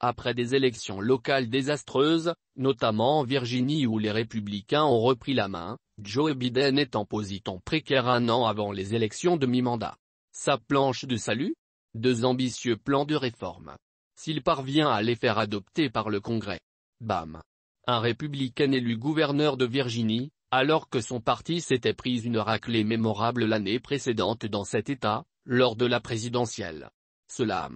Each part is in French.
Après des élections locales désastreuses, notamment en Virginie où les républicains ont repris la main, Joe Biden est en position précaire un an avant les élections de mi-mandat. Sa planche de salut Deux ambitieux plans de réforme. S'il parvient à les faire adopter par le Congrès. Bam Un républicain élu gouverneur de Virginie, alors que son parti s'était pris une raclée mémorable l'année précédente dans cet État, lors de la présidentielle. Cela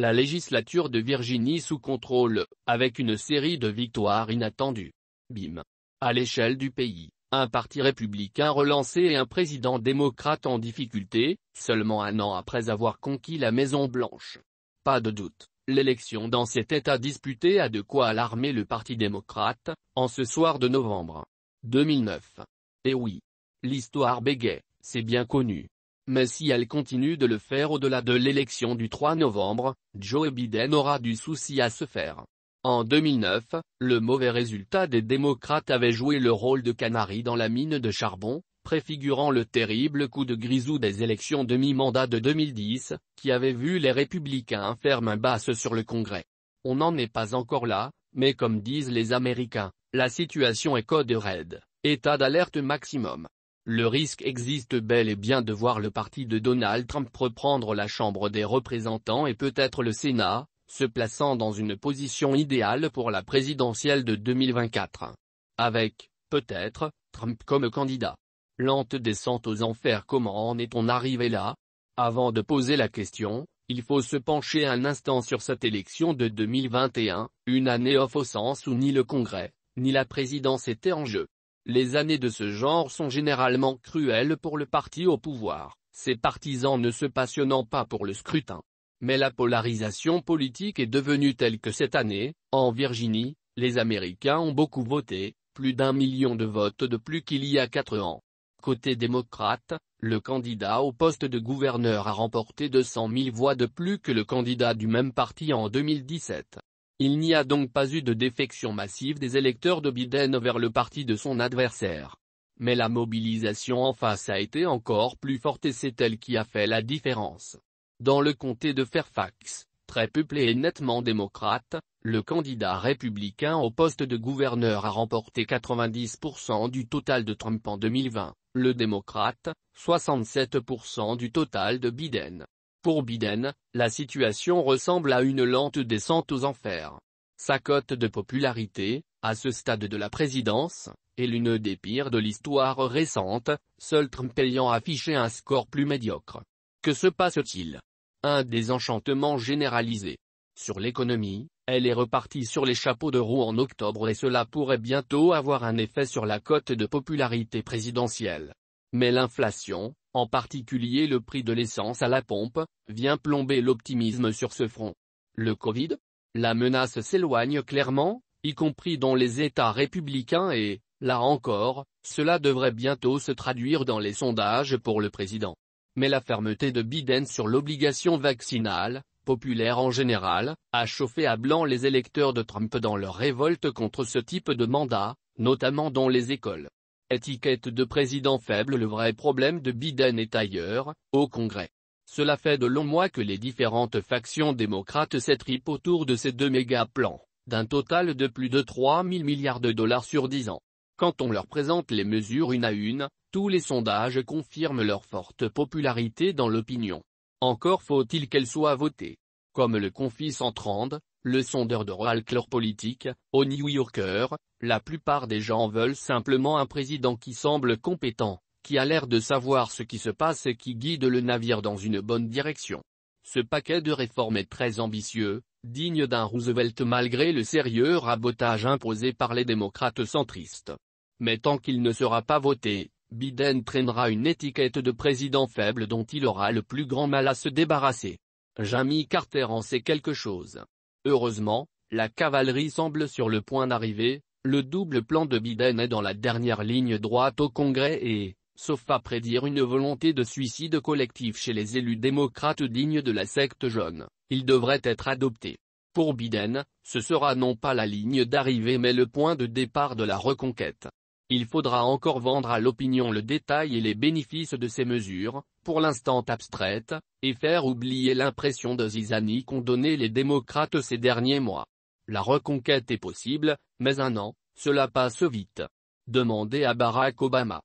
la législature de Virginie sous contrôle, avec une série de victoires inattendues. Bim. À l'échelle du pays, un parti républicain relancé et un président démocrate en difficulté, seulement un an après avoir conquis la Maison Blanche. Pas de doute, l'élection dans cet état disputé a de quoi alarmer le parti démocrate, en ce soir de novembre 2009. Et eh oui. L'histoire bégaye, c'est bien connu mais si elle continue de le faire au-delà de l'élection du 3 novembre, Joe Biden aura du souci à se faire. En 2009, le mauvais résultat des démocrates avait joué le rôle de canari dans la mine de charbon, préfigurant le terrible coup de grisou des élections demi-mandat de 2010, qui avait vu les républicains faire main basse sur le Congrès. On n'en est pas encore là, mais comme disent les Américains, la situation est code red, état d'alerte maximum. Le risque existe bel et bien de voir le parti de Donald Trump reprendre la Chambre des représentants et peut-être le Sénat, se plaçant dans une position idéale pour la présidentielle de 2024. Avec, peut-être, Trump comme candidat. Lente descente aux enfers comment en est-on arrivé là Avant de poser la question, il faut se pencher un instant sur cette élection de 2021, une année off au sens où ni le Congrès, ni la présidence étaient en jeu. Les années de ce genre sont généralement cruelles pour le parti au pouvoir, ses partisans ne se passionnant pas pour le scrutin. Mais la polarisation politique est devenue telle que cette année, en Virginie, les Américains ont beaucoup voté, plus d'un million de votes de plus qu'il y a quatre ans. Côté démocrate, le candidat au poste de gouverneur a remporté 200 000 voix de plus que le candidat du même parti en 2017. Il n'y a donc pas eu de défection massive des électeurs de Biden vers le parti de son adversaire. Mais la mobilisation en face a été encore plus forte et c'est elle qui a fait la différence. Dans le comté de Fairfax, très peuplé et nettement démocrate, le candidat républicain au poste de gouverneur a remporté 90% du total de Trump en 2020, le démocrate, 67% du total de Biden. Pour Biden, la situation ressemble à une lente descente aux enfers. Sa cote de popularité, à ce stade de la présidence, est l'une des pires de l'histoire récente, seul Trump ayant affiché un score plus médiocre. Que se passe-t-il Un désenchantement généralisé. Sur l'économie, elle est repartie sur les chapeaux de roue en octobre et cela pourrait bientôt avoir un effet sur la cote de popularité présidentielle. Mais l'inflation, en particulier le prix de l'essence à la pompe, vient plomber l'optimisme sur ce front. Le Covid La menace s'éloigne clairement, y compris dans les États républicains et, là encore, cela devrait bientôt se traduire dans les sondages pour le président. Mais la fermeté de Biden sur l'obligation vaccinale, populaire en général, a chauffé à blanc les électeurs de Trump dans leur révolte contre ce type de mandat, notamment dans les écoles. Étiquette de président faible Le vrai problème de Biden est ailleurs, au Congrès. Cela fait de longs mois que les différentes factions démocrates s'étripent autour de ces deux méga-plans, d'un total de plus de 3 000 milliards de dollars sur 10 ans. Quand on leur présente les mesures une à une, tous les sondages confirment leur forte popularité dans l'opinion. Encore faut-il qu'elles soient votées comme le confie Centrande, le sondeur de Clear Politique, au New Yorker, la plupart des gens veulent simplement un président qui semble compétent, qui a l'air de savoir ce qui se passe et qui guide le navire dans une bonne direction. Ce paquet de réformes est très ambitieux, digne d'un Roosevelt malgré le sérieux rabotage imposé par les démocrates centristes. Mais tant qu'il ne sera pas voté, Biden traînera une étiquette de président faible dont il aura le plus grand mal à se débarrasser. Jamie Carter en sait quelque chose. Heureusement, la cavalerie semble sur le point d'arriver, le double plan de Biden est dans la dernière ligne droite au Congrès et, sauf à prédire une volonté de suicide collectif chez les élus démocrates dignes de la secte jaune, il devrait être adopté. Pour Biden, ce sera non pas la ligne d'arrivée mais le point de départ de la reconquête. Il faudra encore vendre à l'opinion le détail et les bénéfices de ces mesures, pour l'instant abstraite, et faire oublier l'impression de zizanie qu'ont donné les démocrates ces derniers mois. La reconquête est possible, mais un an, cela passe vite. Demandez à Barack Obama.